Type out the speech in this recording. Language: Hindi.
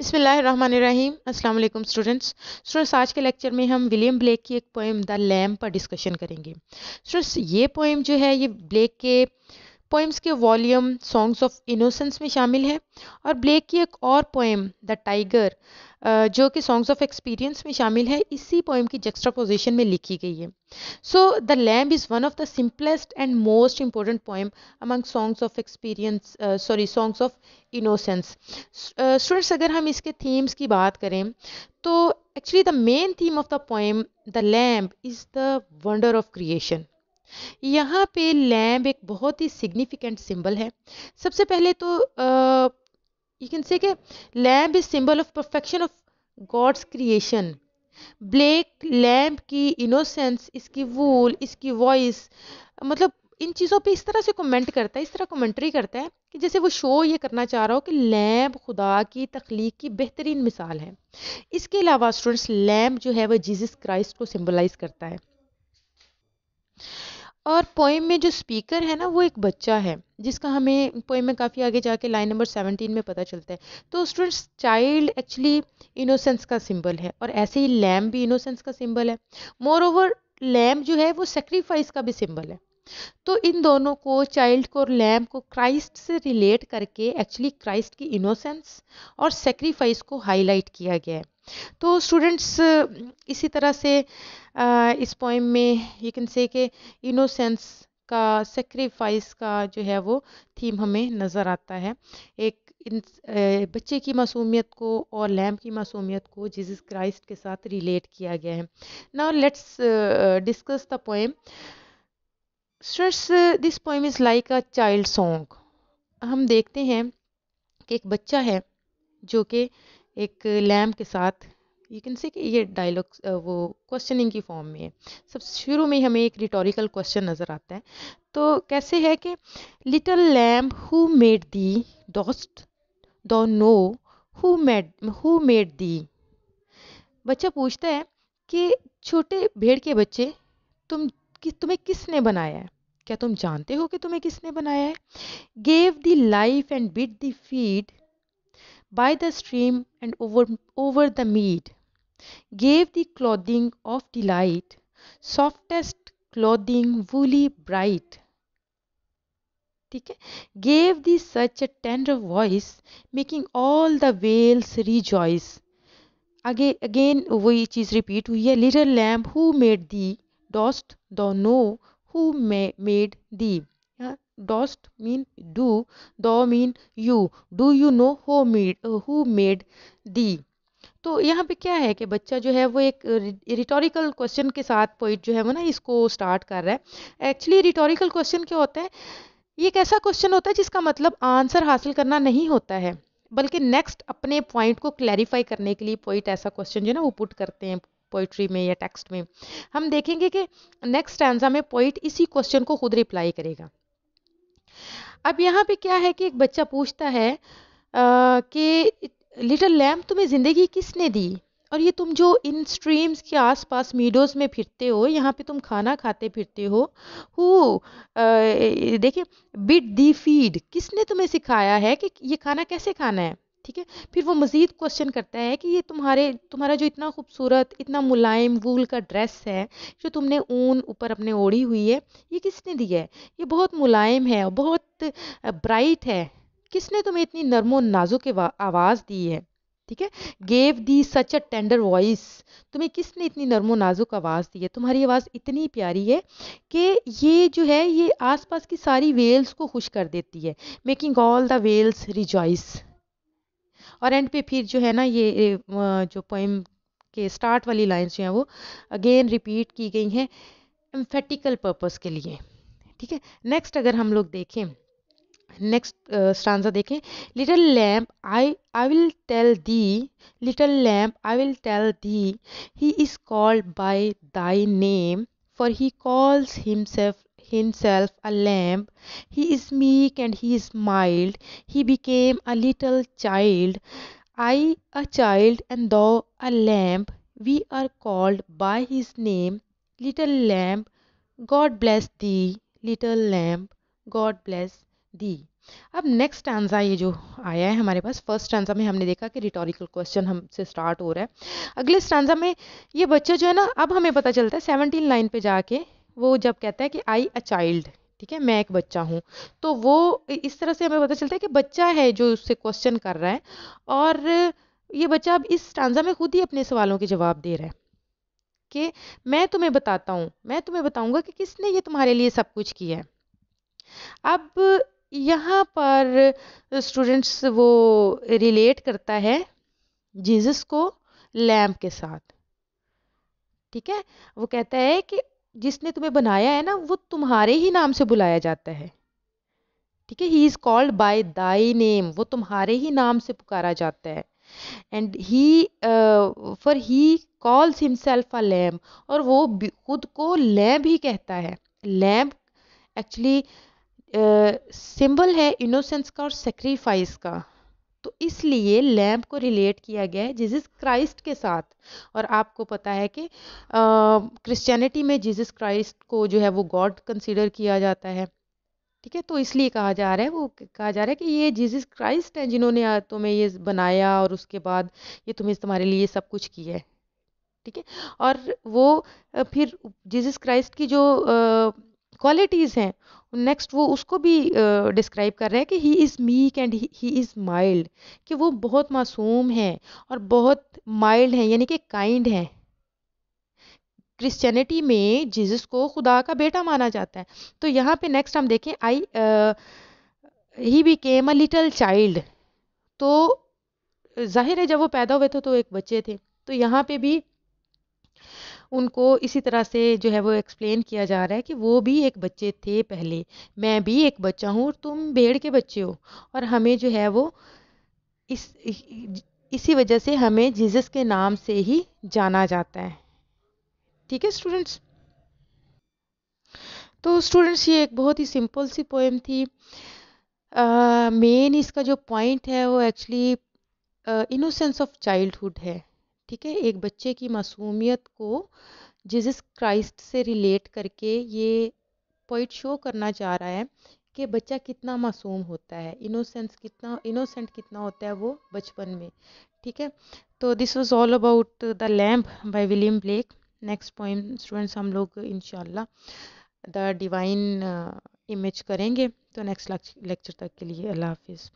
बसमीम अल्लाम स्टूडेंट्स स्टूडेंट्स आज के लेक्चर में हम विलियम ब्लेक की एक पोएम द लैम पर डिस्कशन करेंगे स्टूडेंट्स ये पोएम जो है ये ब्लेक के पोएम्स के वॉल्यूम सॉन्ग्स ऑफ इनोसेंस में शामिल है और ब्लेक की एक और पोएम द टाइगर जो कि सॉन्ग्स ऑफ एक्सपीरियंस में शामिल है इसी पोएम की जक्स्ट्रापोजिशन में लिखी गई है so the lamb is one of the simplest and most important poem among songs of experience sorry songs of innocence students अगर हम इसके थीम्स की बात करें तो actually the main theme of the poem the lamb is the wonder of creation यहाँ पे लैम्ब एक बहुत ही सिग्निफिकेंट सिंबल है सबसे पहले तो you can say lamb is symbol of perfection of God's creation black lamb की इनोसेंस इसकी वूल इसकी वॉइस मतलब इन चीज़ों पे इस तरह से कमेंट करता है इस तरह कमेंट्री करता है कि जैसे वो शो ये करना चाह रहा हो कि लैम्ब खुदा की तख्लीक की बेहतरीन मिसाल है इसके अलावा स्टूडेंट्स लैम्ब जो है वह जीसस क्राइस्ट को सिम्बलाइज़ करता है और पोइम में जो स्पीकर है ना वो एक बच्चा है जिसका हमें पोइम में काफ़ी आगे जाके लाइन नंबर सेवनटीन में पता चलता है तो स्टूडेंट्स चाइल्ड एक्चुअली इनोसेंस का सिंबल है और ऐसे ही लैम भी इनोसेंस का सिंबल है मोर ओवर लैम जो है वो सेक्रीफाइस का भी सिंबल है तो इन दोनों को चाइल्ड को और लैम को क्राइस्ट से रिलेट करके एक्चुअली क्राइस्ट की इनोसेंस और सेक्रीफाइस को हाईलाइट किया गया है तो स्टूडेंट्स इसी तरह से इस पोइम में यू कैन से के इनोसेंस का सेक्रीफाइस का जो है वो थीम हमें नज़र आता है एक इन बच्चे की मासूमियत को और लैम की मासूमियत को जीसस क्राइस्ट के साथ रिलेट किया गया है now let's discuss the poem students this poem is like a child song हम देखते हैं कि एक बच्चा है जो कि एक लैम्प के साथ यू कैन से कि ये डायलॉग वो क्वेश्चनिंग की फॉर्म में है सब शुरू में हमें एक रिटोरिकल क्वेश्चन नज़र आता है तो कैसे है कि little lamb who made thee dost thou know who made who made thee बच्चा पूछता है कि छोटे भेड़ के बच्चे तुम कि तुम्हें किसने बनाया है क्या तुम जानते हो कि तुम्हें किसने बनाया है gave thee life and bid thee feed by the stream and over, over the mead, gave the clothing of delight, softest clothing woolly bright. ठीक है gave thee such a tender voice making all the vales rejoice आगे अगेन वही चीज़ रिपीट हुई है little lamb who made thee dost thou know who made thee dost mean do do mean you do you know who made who made the तो यहाँ पे क्या है कि बच्चा जो है वो एक रिटोरिकल क्वेश्चन के साथ पॉइंट जो है वो ना इसको स्टार्ट कर रहा है एक्चुअली रिटोरिकल क्वेश्चन क्या होता है ये एक ऐसा क्वेश्चन होता है जिसका मतलब आंसर हासिल करना नहीं होता है बल्कि नेक्स्ट अपने पॉइंट को क्लैरिफाई करने के लिए पॉइंट ऐसा क्वेश्चन जो है ना वो पुट करते हैं पोइट्री में या टेक्स्ट में हम देखेंगे कि नेक्स्ट आंसर में पोइट इसी क्वेश्चन को खुद रिप्लाई करेगा अब यहाँ पे क्या है कि एक बच्चा पूछता है कि लिटल लैम्प तुम्हें ज़िंदगी किसने दी और ये तुम जो इन स्ट्रीम्स के आसपास मीडोज़ में फिरते हो यहाँ पे तुम खाना खाते फिरते हो हु देखिए बिट दी फीड किसने तुम्हें सिखाया है कि ये खाना कैसे खाना है ठीक है फिर वो मज़ीद क्वेश्चन करता है कि ये तुम्हारे तुम्हारा जो इतना खूबसूरत इतना मुलायम वूल का ड्रेस है जो तुमने ऊन ऊपर अपने ओढ़ी हुई है ये किसने दिया है ये बहुत मुलायम है और बहुत ब्राइट है किसने तुम्हें इतनी नरमो नाजुक आवाज़ दी है ठीक है gave thee such a tender voice तुम्हें किसने इतनी नरमो नाजुक आवाज़ दी है तुम्हारी आवाज़ इतनी प्यारी है कि ये जो है ये आसपास की सारी वेल्स को खुश कर देती है making all the vales rejoice और एंड पे फिर जो है ना ये जो पोइम के स्टार्ट वाली लाइन्स जो हैं वो अगेन रिपीट की गई हैं एम्फेटिकल पर्पज के लिए ठीक है नेक्स्ट अगर हम लोग देखें नेक्स्ट स्टांजा देखें little lamb I I will tell thee little lamb I will tell thee he is called by thy name for he calls himself himself a lamb. He is meek and he is mild. He became a little child. I a child and thou a lamb. We are called by his name, little lamb. God bless thee, little lamb. God bless thee. अब नेक्स्ट स्टांजा ये जो आया है हमारे पास फर्स्ट स्टांजा में हमने देखा कि रिटोरिकल क्वेश्चन हमसे स्टार्ट हो रहा है अगले स्टांजा में ये बच्चे जो है ना अब हमें पता चलता है सेवनटीन लाइन पे जाके वो जब कहता है कि आई अ चाइल्ड ठीक है मैं एक बच्चा हूँ तो वो इस तरह से हमें पता चलता है कि बच्चा है जो उससे क्वेश्चन कर रहा है और ये बच्चा अब इस ट्रांजा में खुद ही अपने सवालों के जवाब दे रहा है कि मैं तुम्हें बताता हूँ मैं तुम्हें बताऊँगा कि किसने ये तुम्हारे लिए सब कुछ किया है अब यहाँ पर स्टूडेंट्स वो रिलेट करता है जीसस को लैम्प के साथ ठीक है वो कहता है कि जिसने तुम्हें बनाया है ना वो तुम्हारे ही नाम से बुलाया जाता है ठीक है he is called by thy name वो तुम्हारे ही नाम से पुकारा जाता है and he for he calls himself a lamb और वो खुद को लैम ही कहता है लैम एक्चुअली सिंबल है इनोसेंस का और सेक्रीफाइस का तो इसलिए लैम्प को रिलेट किया गया है जीसस क्राइस्ट के साथ और आपको पता है कि क्रिश्चियनिटी में जीसस क्राइस्ट को जो है वो गॉड कंसीडर किया जाता है ठीक है तो इसलिए कहा जा रहा है वो कहा जा रहा है कि ये जीसस क्राइस्ट हैं जिन्होंने तुम्हें ये बनाया और उसके बाद ये तुम्हें तुम्हारे लिए सब कुछ किया है ठीक है और वो फिर जीसस क्राइस्ट की जो क्वालिटीज़ हैं नेक्स्ट वो उसको भी डिस्क्राइब कर रहे हैं कि he is meek and he is mild कि वो बहुत मासूम हैं और बहुत माइल्ड हैं यानी कि काइंड हैं क्रिश्चियनिटी में जीसस को खुदा का बेटा माना जाता है तो यहाँ पे नेक्स्ट हम देखें I he became a little child तो जाहिर है जब वो पैदा हुए थे तो एक बच्चे थे तो यहाँ पे भी उनको इसी तरह से जो है वो एक्सप्लेन किया जा रहा है कि वो भी एक बच्चे थे पहले मैं भी एक बच्चा हूँ और तुम भेड़ के बच्चे हो और हमें जो है वो इस इसी वजह से हमें जीसस के नाम से ही जाना जाता है ठीक है स्टूडेंट्स तो स्टूडेंट्स ये एक बहुत ही सिंपल सी पोएम थी मेन uh, इसका जो पॉइंट है वो एक्चुअली इनोसेंस ऑफ चाइल्डहुड है ठीक है एक बच्चे की मासूमियत को जिजस क्राइस्ट से रिलेट करके ये पॉइंट शो करना चाह रहा है कि बच्चा कितना मासूम होता है इनोसेंस कितना इनोसेंट कितना होता है वो बचपन में ठीक है तो this was all about the lamb by William Blake next point students हम लोग इन द डिवाइन इमेज करेंगे तो नेक्स्ट लेक्चर तक के लिए अल्लाह हाफिज़